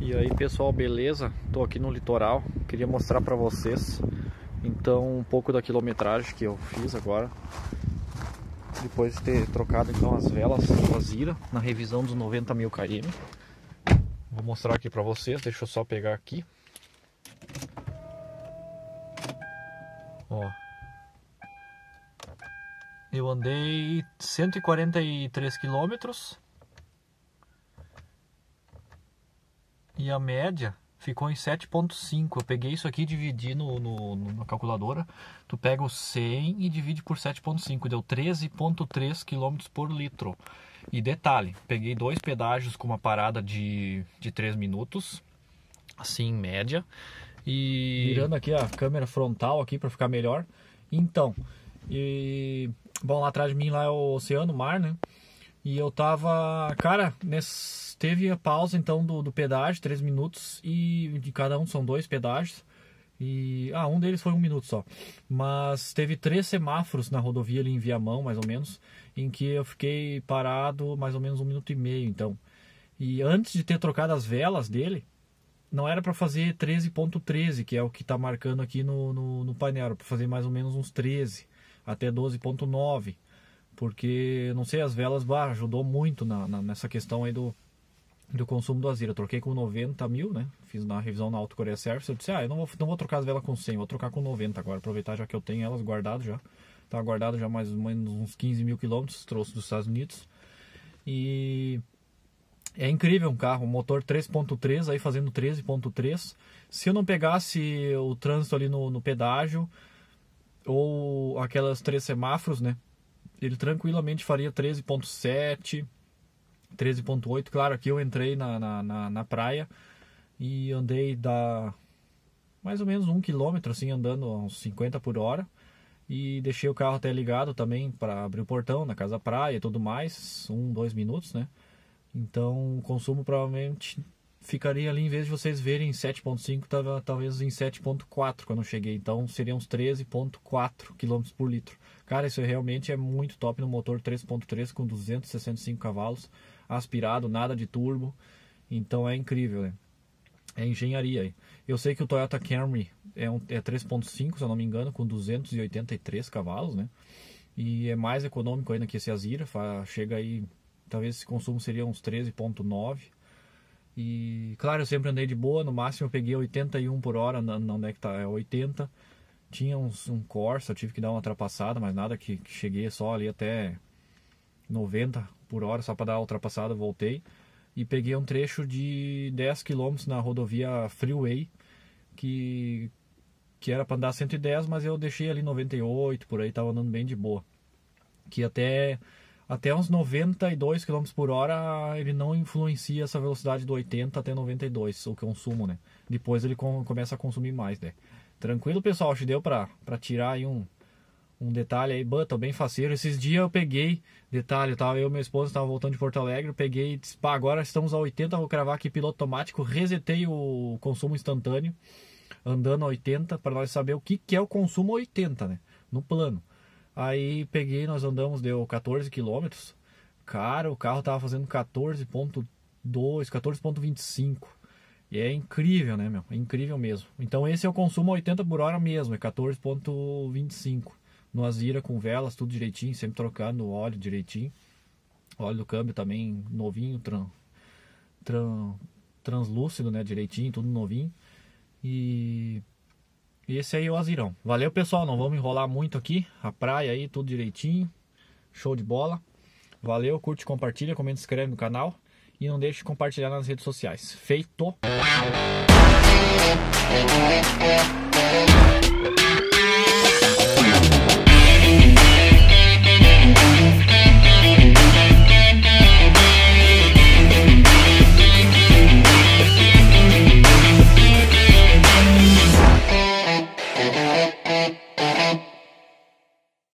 E aí pessoal, beleza? Tô aqui no litoral, queria mostrar pra vocês Então um pouco da quilometragem que eu fiz agora Depois de ter trocado então as velas da Zira Na revisão dos 90 mil km Vou mostrar aqui pra vocês, deixa eu só pegar aqui Ó Eu andei 143 quilômetros e a média ficou em 7.5. Eu peguei isso aqui, dividi no, no, na calculadora. Tu pega o 100 e divide por 7.5, deu 13.3 km por litro. E detalhe, peguei dois pedágios com uma parada de, de 3 minutos, assim, média. E... Virando aqui a câmera frontal aqui para ficar melhor. Então, e... Bom, lá atrás de mim lá é o oceano, o mar, né? E eu tava. Cara, nesse, teve a pausa então do, do pedágio, três minutos, e de cada um são dois pedágios. E. Ah, um deles foi um minuto só. Mas teve três semáforos na rodovia ali em Viamão, mais ou menos, em que eu fiquei parado mais ou menos um minuto e meio, então. E antes de ter trocado as velas dele, não era para fazer 13.13, .13, que é o que está marcando aqui no, no, no painel, para fazer mais ou menos uns 13 até 12.9 porque, não sei, as velas bah, ajudou muito na, na, nessa questão aí do, do consumo do Azira. troquei com 90 mil, né? Fiz na revisão na Auto Coreia Service. Eu disse, ah, eu não vou, não vou trocar as velas com 100, vou trocar com 90 agora. Aproveitar já que eu tenho elas guardadas já. Tá guardado já mais ou menos uns 15 mil quilômetros, trouxe dos Estados Unidos. E é incrível um carro, motor 3.3, aí fazendo 13.3. Se eu não pegasse o trânsito ali no, no pedágio, ou aquelas três semáforos, né? ele tranquilamente faria 13.7, 13.8. Claro, aqui eu entrei na, na, na, na praia e andei da mais ou menos um quilômetro assim andando uns 50 por hora e deixei o carro até ligado também para abrir o portão na casa praia e tudo mais um dois minutos né então o consumo provavelmente ficaria ali, em vez de vocês verem em 7.5, talvez em 7.4 quando eu cheguei. Então, seriam uns 13.4 km por litro. Cara, isso realmente é muito top no motor 3.3 com 265 cavalos, aspirado, nada de turbo. Então, é incrível, né? É engenharia aí. Eu sei que o Toyota Camry é, um, é 3.5, se eu não me engano, com 283 cavalos, né? E é mais econômico ainda que esse Azira, chega aí, talvez esse consumo seria uns 13.9 e claro, eu sempre andei de boa, no máximo eu peguei 81 por hora, não onde é que tá, é 80. Tinha uns, um Corsa, eu tive que dar uma ultrapassada, mas nada que, que cheguei só ali até 90 por hora, só para dar a ultrapassada, voltei. E peguei um trecho de 10 km na rodovia Freeway, que, que era para andar 110, mas eu deixei ali 98 por aí, tava andando bem de boa. Que até até uns 92 km por hora ele não influencia essa velocidade do 80 até 92, o consumo, né? Depois ele com, começa a consumir mais, né? Tranquilo, pessoal, acho que deu pra, para tirar aí um, um detalhe aí, bota bem faceiro. Esses dias eu peguei, detalhe, tava eu e minha esposa tava voltando de Porto Alegre, eu peguei, disse, pá, agora estamos a 80, vou cravar aqui piloto automático, resetei o consumo instantâneo, andando a 80, para nós saber o que, que é o consumo 80, né? No plano. Aí peguei, nós andamos, deu 14 quilômetros. Cara, o carro tava fazendo 14.2, 14.25. E é incrível, né, meu? É incrível mesmo. Então esse é o consumo 80 por hora mesmo, é 14.25. No Azira com velas, tudo direitinho, sempre trocando o óleo direitinho. O óleo do câmbio também novinho, tran, tran, translúcido, né, direitinho, tudo novinho. E e esse aí é o Azirão. Valeu, pessoal. Não vamos enrolar muito aqui. A praia aí, tudo direitinho. Show de bola. Valeu, curte, compartilha, comenta, inscreve no canal. E não deixe de compartilhar nas redes sociais. Feito!